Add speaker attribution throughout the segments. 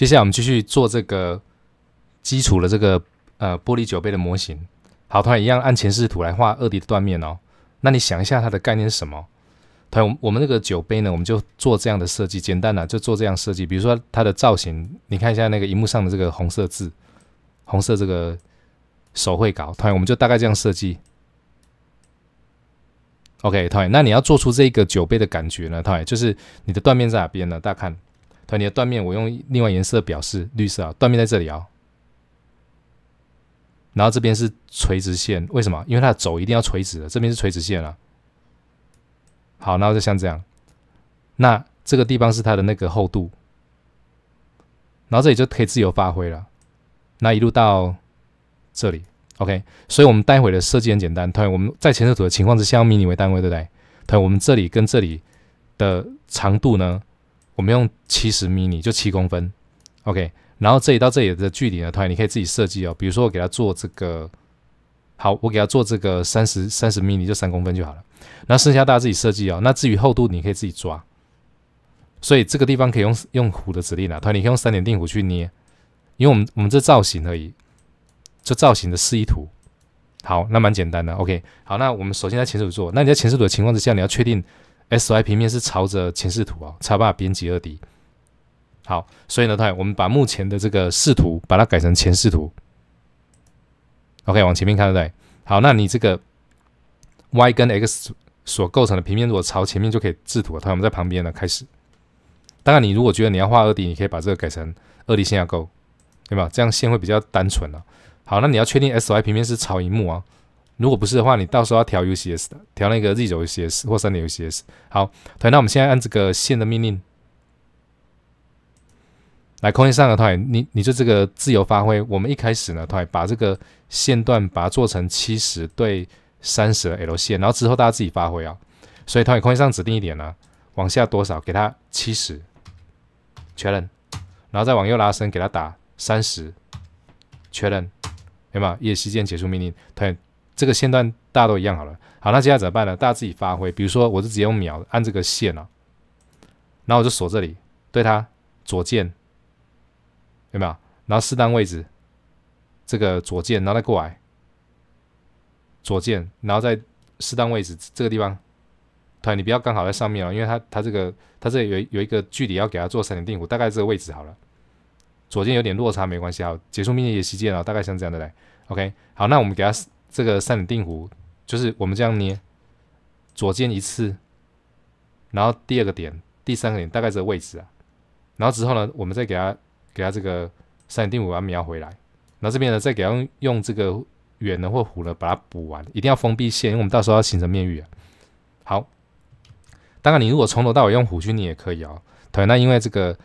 Speaker 1: 接下来我们继续做这个基础的这个呃玻璃酒杯的模型。好，同样一样按前视图来画二 D 的断面哦。那你想一下它的概念是什么？同，样，我们这个酒杯呢，我们就做这样的设计，简单啊、就做这样设计。比如说它的造型，你看一下那个荧幕上的这个红色字，红色这个手绘稿。同，我们就大概这样设计。OK，同，那你要做出这个酒杯的感觉呢？同，就是你的断面在哪边呢？大家看。对，你的断面我用另外颜色表示，绿色啊，断面在这里啊，然后这边是垂直线，为什么？因为它的轴一定要垂直的，这边是垂直线了。好，那就像这样，那这个地方是它的那个厚度，然后这里就可以自由发挥了，那一路到这里，OK。所以我们待会的设计很简单，对，我们在前视图的情况之下，相米为单位，对不对？对，我们这里跟这里的长度呢？我们用七十 n 你就七公分，OK。然后这里到这里的距离呢，团你可以自己设计哦。比如说我给它做这个，好，我给它做这个三十三十 n 你就三公分就好了。那剩下大家自己设计哦。那至于厚度，你可以自己抓。所以这个地方可以用用虎的指令啊，团你可以用三点定虎去捏，因为我们我们这造型而已，这造型的示意图。好，那蛮简单的，OK。好，那我们首先在前手做。那你在前手的情况之下，你要确定。S Y 平面是朝着前视图啊，才把编辑二 D。好，所以呢，它我们把目前的这个视图，把它改成前视图。OK，往前面看，对不对？好，那你这个 Y 跟 X 所构成的平面，如果朝前面，就可以制图了。它我们在旁边呢，开始。当然，你如果觉得你要画二 D，你可以把这个改成二 D 线架构，对吧？这样线会比较单纯了。好，那你要确定 S Y 平面是朝荧幕啊。如果不是的话，你到时候要调 U C S 的，调那个 Z 轴 U C S 或三点 U C S。好，同那我们现在按这个线的命令来空间上，的学，你你就这个自由发挥。我们一开始呢，同把这个线段把它做成七十对三十的 L 线，然后之后大家自己发挥啊。所以同空间上指定一点呢，往下多少给它七十，确认，然后再往右拉伸，给它打三十，确认，对吧，夜袭键结束命令，对。这个线段大家都一样好了，好，那接下来怎么办呢？大家自己发挥。比如说，我是直接用秒按这个线啊，然后我就锁这里，对它左键，有没有？然后适当位置，这个左键然后再过来，左键，然后再适当位置这个地方，对，你不要刚好在上面哦，因为它它这个它这里有有一个距离要给它做三点定弧，大概这个位置好了。左键有点落差没关系，啊，结束命令也熄键了，大概像这样的嘞。OK，好，那我们给它。这个三点定弧就是我们这样捏，左肩一次，然后第二个点、第三个点大概这个位置啊，然后之后呢，我们再给它给它这个三点定弧它描回来，然后这边呢再给它用这个圆的或弧的把它补完，一定要封闭线，因为我们到时候要形成面域啊。好，当然你如果从头到尾用弧去捏也可以同对，那因为这个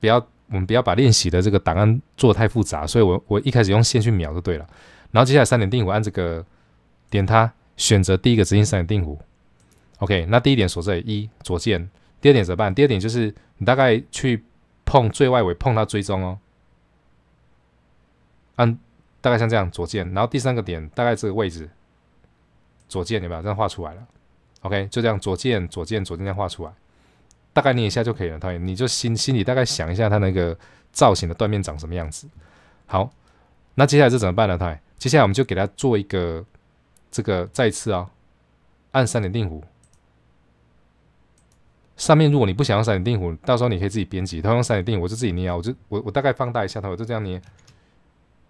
Speaker 1: 不要我们不要把练习的这个档案做太复杂，所以我我一开始用线去描就对了。然后接下来三点定弧，按这个点，它选择第一个直行三点定弧。OK，那第一点所在一左键，第二点怎么办？第二点就是你大概去碰最外围，碰它追踪哦。按大概像这样左键，然后第三个点大概这个位置左键，你把它这样画出来了。OK，就这样左键左键左键这样画出来，大概捏一下就可以了。他你就心心里大概想一下它那个造型的断面长什么样子。好，那接下来这怎么办呢？他接下来我们就给它做一个这个再次啊，按三点定弧。上面如果你不想要三点定弧，到时候你可以自己编辑。他用三点定，我就自己捏啊，我就我我大概放大一下，我就这样捏。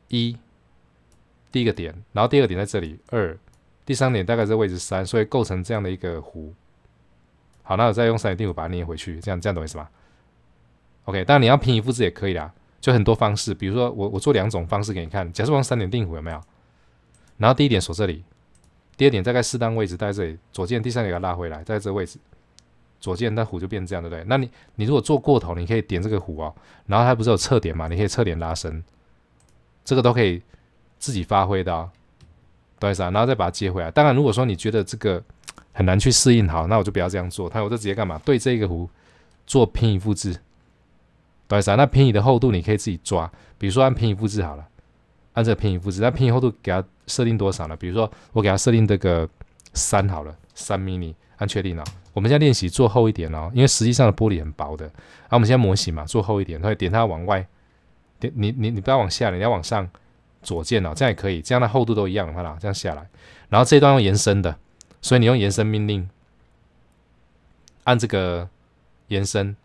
Speaker 1: 一，第一个点，然后第二个点在这里，二，第三点大概这位置三，所以构成这样的一个弧。好，那我再用三点定弧把它捏回去，这样这样懂意思吧？OK，当然你要平移复制也可以啦。就很多方式，比如说我我做两种方式给你看。假设我三点定弧有没有？然后第一点锁这里，第二点大概适当位置在这里，左键。第三点拉回来，在这位置，左键，那弧就变这样，对不对？那你你如果做过头，你可以点这个弧哦，然后它不是有侧点嘛？你可以侧点拉伸，这个都可以自己发挥的，懂意思啊？然后再把它接回来。当然，如果说你觉得这个很难去适应好，那我就不要这样做。它我就直接干嘛？对这个弧做平移复制。多少？那平移的厚度你可以自己抓，比如说按平移复制好了，按这个平移复制，那平移厚度给它设定多少呢？比如说我给它设定这个三好了，三毫米，按确定了。我们现在练习做厚一点哦，因为实际上的玻璃很薄的，啊，我们现在模型嘛做厚一点，所以点它往外，点你你你不要往下，你要往上，左键哦，这样也可以，这样的厚度都一样，的话啦，这样下来，然后这一段用延伸的，所以你用延伸命令，按这个延伸。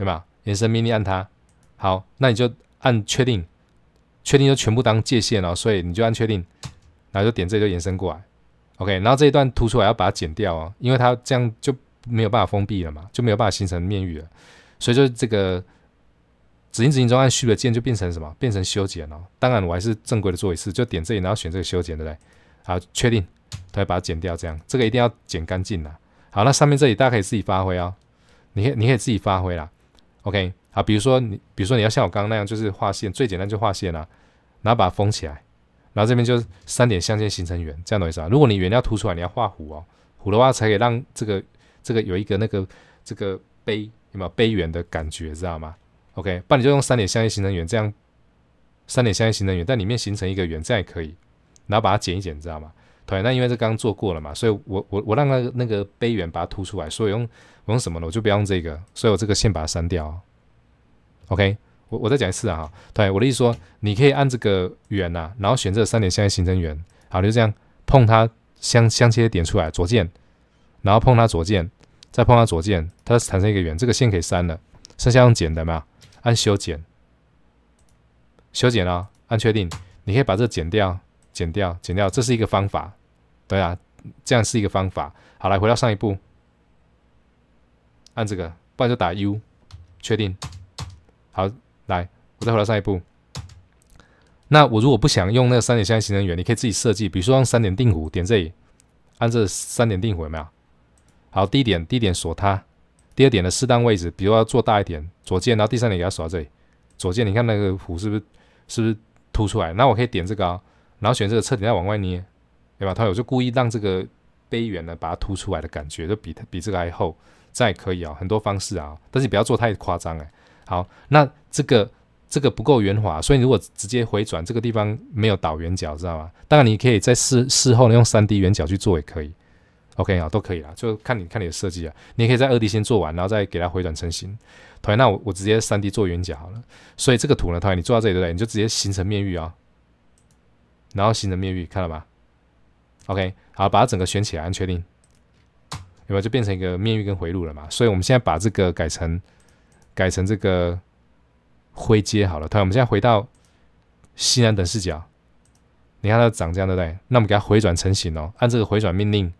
Speaker 1: 对吧？延伸命令按它，好，那你就按确定，确定就全部当界线了，所以你就按确定，然后就点这里就延伸过来，OK。然后这一段凸出来要把它剪掉哦，因为它这样就没有办法封闭了嘛，就没有办法形成面域了，所以就这个指行执行中按虚的键就变成什么？变成修剪了。当然我还是正规的做一次，就点这里，然后选这个修剪对不对？好，确定，它把它剪掉，这样这个一定要剪干净的。好，那上面这里大家可以自己发挥哦，你可以你可以自己发挥啦。OK 啊，比如说你，比如说你要像我刚刚那样，就是画线，最简单就画线啦，然后把它封起来，然后这边就是三点相接形成圆，这样懂意思啊？如果你圆要凸出来，你要画弧哦，弧的话才可以让这个这个有一个那个这个杯有没有杯圆的感觉，知道吗？OK，那你就用三点相接形成圆这样，三点相接形成圆，在里面形成一个圆，这样也可以，然后把它剪一剪，知道吗？对，那因为这刚做过了嘛，所以我我我让那个那个杯圆把它凸出来，所以我用我用什么呢？我就不用这个，所以我这个线把它删掉。OK，我我再讲一次啊对，我的意思说，你可以按这个圆啊，然后选这三点现在形成圆，好，就这样碰它相相切点出来，左键，然后碰它左键，再碰它左键，它产生一个圆，这个线可以删了，剩下用剪的嘛，按修剪，修剪啊，按确定，你可以把这剪掉，剪掉，剪掉，这是一个方法。对啊，这样是一个方法。好，来回到上一步，按这个，不然就打 U，确定。好，来我再回到上一步。那我如果不想用那个三点线形成圆，你可以自己设计。比如说用三点定弧，点这里，按这三点定弧有没有？好，第一点，第一点锁它；第二点的适当位置，比如说做大一点，左键，然后第三点给它锁到这里，左键，你看那个弧是不是是不是凸出来？那我可以点这个，然后选这个，彻底再往外捏。对吧？他有就故意让这个杯缘呢，把它凸出来的感觉，就比它比这个还厚，这样也可以啊，很多方式啊。但是你不要做太夸张哎。好，那这个这个不够圆滑，所以你如果直接回转这个地方没有倒圆角，知道吗？当然你可以在事事后呢，用三 D 圆角去做也可以。OK 啊，都可以啦，就看你看你的设计啊。你可以在二 D 先做完，然后再给它回转成型。同样，那我我直接三 D 做圆角好了。所以这个图呢，同样你做到这里对不对？你就直接形成面域啊，然后形成面域，看到吗？OK，好，把它整个选起来，按确定，有没有就变成一个面域跟回路了嘛？所以我们现在把这个改成改成这个灰阶好了。同我们现在回到西南等视角，你看它长这样对不对？那我们给它回转成型哦，按这个回转命令，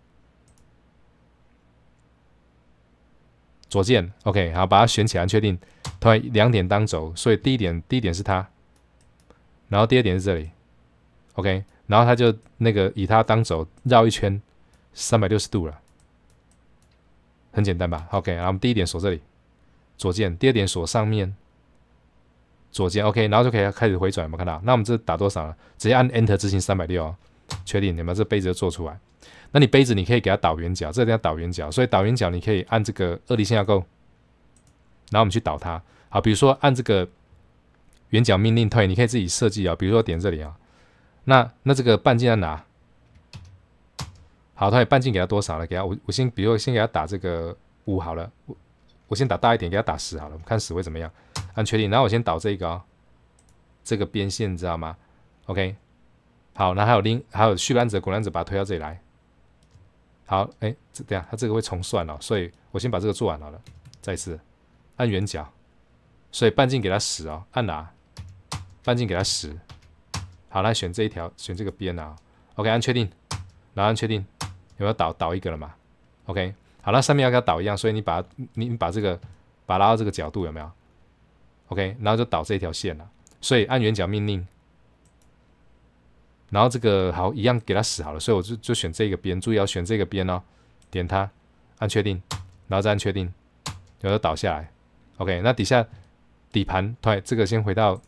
Speaker 1: 左键。OK，好，把它选起来，按确定。同两点当轴，所以第一点第一点是它，然后第二点是这里。OK。然后他就那个以它当轴绕一圈，三百六十度了，很简单吧？OK，然后我们第一点锁这里，左键；第二点锁上面，左键。OK，然后就可以开始回转，有没有看到？那我们这打多少了？直接按 Enter 执行三百六确定，你们这杯子就做出来？那你杯子你可以给它倒圆角，这里要倒圆角，所以倒圆角你可以按这个二力线要够，然后我们去倒它。好，比如说按这个圆角命令退，你可以自己设计啊，比如说点这里啊。那那这个半径在哪？好，它也半径给它多少了？给它，我我先，比如先给它打这个五好了。我我先打大一点，给它打十好了。我们看十会怎么样？按确定，然后我先导这个这个边线知道吗？OK，好，那还有另还有续量子、果量子，把它推到这里来。好，哎，这下它这个会重算哦，所以我先把这个做完好了。再次按圆角，所以半径给它十哦，按哪？半径给它十。好，来选这一条，选这个边啊。OK，按确定，然后按确定，有没有倒倒一个了嘛？OK，好那上面要跟它倒一样，所以你把你你把这个把拉到这个角度，有没有？OK，然后就倒这一条线了。所以按圆角命令，然后这个好一样给它死好了。所以我就就选这个边，注意要选这个边哦。点它，按确定，然后再按确定，有没有倒下来？OK，那底下底盘，对，这个先回到。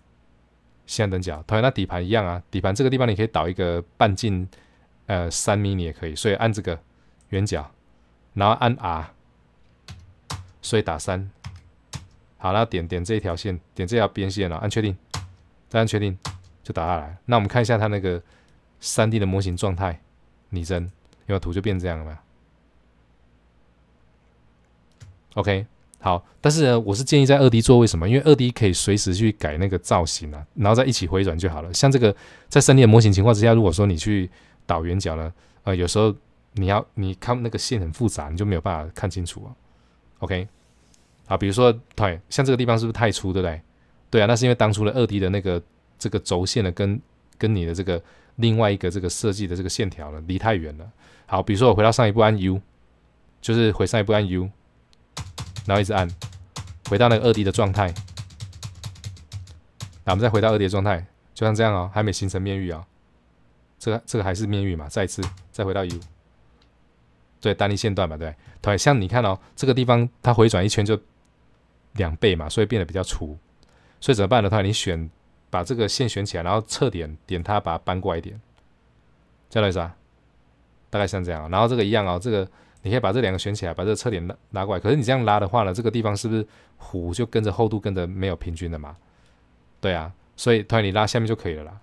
Speaker 1: 相等角，同样那底盘一样啊，底盘这个地方你可以导一个半径，呃，三米你也可以，所以按这个圆角，然后按 R，所以打三，好，然后点点这一条线，点这条边线了，按确定，再按确定，就打下来。那我们看一下它那个 3D 的模型状态，拟真，因为图就变这样了嘛。o k 好，但是呢，我是建议在二 D 做，为什么？因为二 D 可以随时去改那个造型啊，然后再一起回转就好了。像这个在三 D 的模型情况之下，如果说你去倒圆角呢，呃，有时候你要你看那个线很复杂，你就没有办法看清楚啊。OK，啊，比如说对，像这个地方是不是太粗，对不对？对啊，那是因为当初的二 D 的那个这个轴线呢，跟跟你的这个另外一个这个设计的这个线条呢，离太远了。好，比如说我回到上一步按 U，就是回上一步按 U。然后一直按，回到那个二 D 的状态。那我们再回到二的状态，就像这样哦，还没形成面域啊。这个这个还是面域嘛？再一次再回到 U，对，单一线段嘛，对。对，像你看哦，这个地方它回转一圈就两倍嘛，所以变得比较粗。所以怎么办呢？它你选把这个线选起来，然后侧点点它，把它扳过来一点。这样一次啊，大概像这样。然后这个一样哦，这个。你可以把这两个选起来，把这个侧脸拉拉过来。可是你这样拉的话呢，这个地方是不是弧就跟着厚度跟着没有平均的嘛？对啊，所以它你拉下面就可以了啦，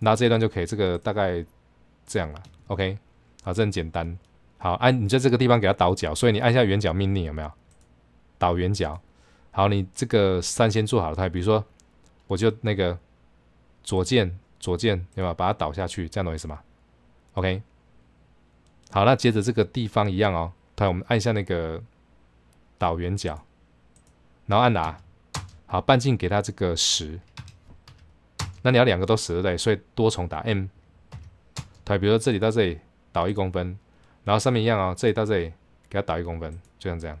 Speaker 1: 拉这一段就可以。这个大概这样了，OK，好，这很简单。好，按你在这个地方给它倒角，所以你按下圆角命令有没有？倒圆角。好，你这个三先做好它，比如说我就那个左键左键对吧？把它倒下去，这样懂意思吗？OK。好，那接着这个地方一样哦。来，我们按一下那个倒圆角，然后按哪？好，半径给它这个十。那你要两个都十对，所以多重打 M。对，比如说这里到这里倒一公分，然后上面一样哦，这里到这里给它倒一公分，就像这样。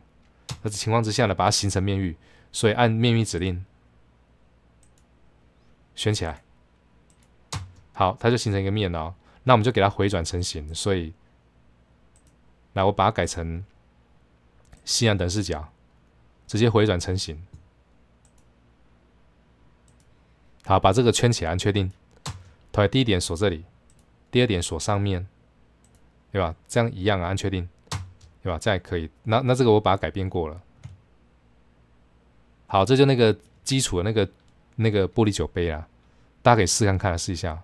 Speaker 1: 那这情况之下呢，把它形成面域，所以按面域指令选起来。好，它就形成一个面哦。那我们就给它回转成型，所以。来，我把它改成西洋等式角，直接回转成型。好，把这个圈起来，按确定。来，第一点锁这里，第二点锁上面，对吧？这样一样按确定，对吧？这样也可以。那那这个我把它改变过了。好，这就那个基础的那个那个玻璃酒杯啦，大家可以试看，看试一下。